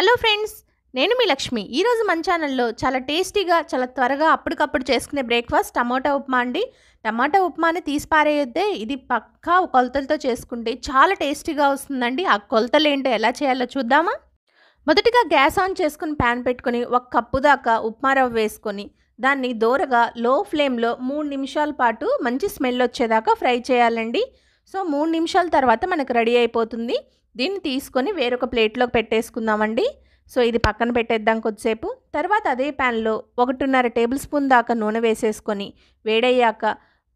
hello friends నేను మీ లక్ష్మి ఈరోజు మన ఛానల్లో చాలా టేస్టీగా చాలా త్వరగా అప్పటికప్పుడు చేసుకునే బ్రేక్ఫాస్ట్ టమాటా ఉప్మా అండి టమాటా ఉప్మాని తీసి పారేయొద్దే ఇది పక్కా కొలతలతో చేసుకుంటే చాలా టేస్టీగా వస్తుందండి ఆ కొలతలు ఏంటో ఎలా చేయాలో చూద్దామా మొదటిగా గ్యాస్ ఆన్ చేసుకుని ప్యాన్ పెట్టుకొని ఒక కప్పు దాకా ఉప్మా రవ్వ వేసుకొని దాన్ని దోరగా లో ఫ్లేమ్లో మూడు నిమిషాల పాటు మంచి స్మెల్ వచ్చేదాకా ఫ్రై చేయాలండి సో మూడు నిమిషాల తర్వాత మనకు రెడీ అయిపోతుంది దీన్ని తీసుకొని వేరొక ప్లేట్లోకి పెట్టేసుకుందామండి సో ఇది పక్కన పెట్టేద్దాం కొద్దిసేపు తర్వాత అదే ప్యాన్లో ఒకటిన్నర టేబుల్ స్పూన్ దాకా నూనె వేసేసుకొని వేడయ్యాక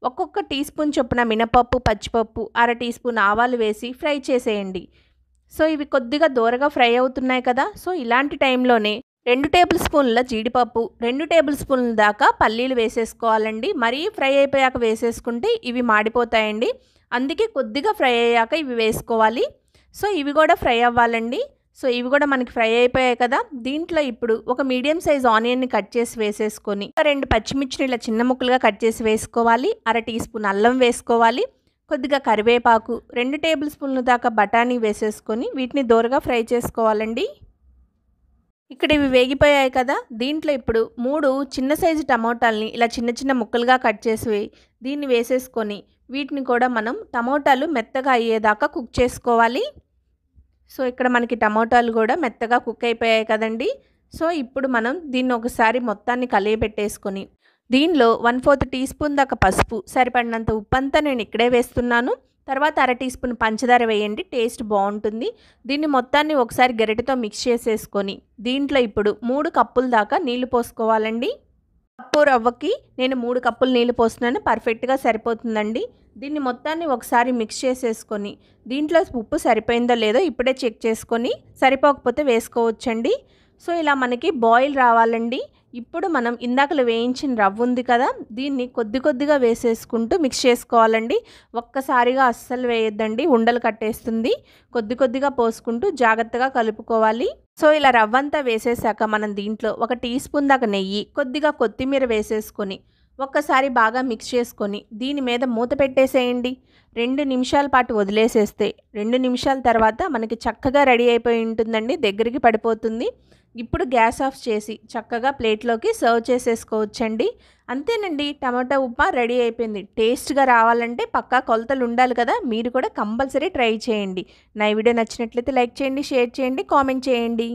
ఒక్కొక్క టీ స్పూన్ చొప్పున మినపప్పు పచ్చిపప్పు అర టీ స్పూన్ ఆవాలు వేసి ఫ్రై చేసేయండి సో ఇవి కొద్దిగా దూరగా ఫ్రై అవుతున్నాయి కదా సో ఇలాంటి టైంలోనే రెండు టేబుల్ స్పూన్ల జీడిపప్పు రెండు టేబుల్ స్పూన్ల దాకా పల్లీలు వేసేసుకోవాలండి మరీ ఫ్రై అయిపోయాక వేసేసుకుంటే ఇవి మాడిపోతాయండి అందుకే కొద్దిగా ఫ్రై అయ్యాక ఇవి వేసుకోవాలి సో ఇవి కూడా ఫ్రై అవ్వాలండి సో ఇవి కూడా మనకి ఫ్రై అయిపోయాయి కదా దీంట్లో ఇప్పుడు ఒక మీడియం సైజ్ ఆనియన్ని కట్ చేసి వేసేసుకొని రెండు పచ్చిమిర్చిని ఇలా చిన్న ముక్కలుగా కట్ చేసి వేసుకోవాలి అర టీ స్పూన్ అల్లం వేసుకోవాలి కొద్దిగా కరివేపాకు రెండు టేబుల్ స్పూన్ల దాకా బఠానీ వేసేసుకొని వీటిని దోరగా ఫ్రై చేసుకోవాలండి ఇక్కడ ఇవి వేగిపోయాయి కదా దీంట్లో ఇప్పుడు మూడు చిన్న సైజు టమాటాలని ఇలా చిన్న చిన్న ముక్కలుగా కట్ చేసి దీన్ని వేసేసుకొని వీటిని కూడా మనం టమోటాలు మెత్తగా అయ్యేదాకా కుక్ చేసుకోవాలి సో ఇక్కడ మనకి టమోటాలు కూడా మెత్తగా కుక్ అయిపోయాయి కదండి సో ఇప్పుడు మనం దీన్ని ఒకసారి మొత్తాన్ని కలియబెట్టేసుకొని దీనిలో వన్ ఫోర్త్ టీ స్పూన్ దాకా పసుపు సరిపడినంత ఉప్పు అంతా నేను ఇక్కడే వేస్తున్నాను తర్వాత అర టీ స్పూన్ పంచదార వేయండి టేస్ట్ బాగుంటుంది దీన్ని మొత్తాన్ని ఒకసారి గరిటెతో మిక్స్ చేసేసుకొని దీంట్లో ఇప్పుడు మూడు కప్పుల దాకా నీళ్లు పోసుకోవాలండి కప్పు రవ్వకి నేను మూడు కప్పులు నీళ్ళు పోస్తున్నాను పర్ఫెక్ట్గా సరిపోతుందండి దీన్ని మొత్తాన్ని ఒకసారి మిక్స్ చేసేసుకొని దీంట్లో ఉప్పు సరిపోయిందో లేదో ఇప్పుడే చెక్ చేసుకొని సరిపోకపోతే వేసుకోవచ్చండి సో ఇలా మనకి బాయిల్ రావాలండి ఇప్పుడు మనం ఇందాకలు వేయించిన రవ్వ ఉంది కదా దీన్ని కొద్ది కొద్దిగా వేసేసుకుంటూ మిక్స్ చేసుకోవాలండి ఒక్కసారిగా అస్సలు వేయొద్దండి ఉండలు కట్టేస్తుంది కొద్ది కొద్దిగా పోసుకుంటూ జాగ్రత్తగా కలుపుకోవాలి సో ఇలా రవ్వంతా వేసేసాక మనం దీంట్లో ఒక టీ స్పూన్ దాకా నెయ్యి కొద్దిగా కొత్తిమీర వేసేసుకొని ఒక్కసారి బాగా మిక్స్ చేసుకొని దీని మీద మూత పెట్టేసేయండి రెండు నిమిషాల పాటు వదిలేసేస్తే రెండు నిమిషాల తర్వాత మనకి చక్కగా రెడీ అయిపోయి ఉంటుందండి దగ్గరికి పడిపోతుంది ఇప్పుడు గ్యాస్ ఆఫ్ చేసి చక్కగా ప్లేట్లోకి సర్వ్ చేసేసుకోవచ్చండి అంతేనండి టమాటా ఉప్మా రెడీ అయిపోయింది టేస్ట్గా రావాలంటే పక్కా కొలతలు ఉండాలి కదా మీరు కూడా కంపల్సరీ ట్రై చేయండి నా వీడియో నచ్చినట్లయితే లైక్ చేయండి షేర్ చేయండి కామెంట్ చేయండి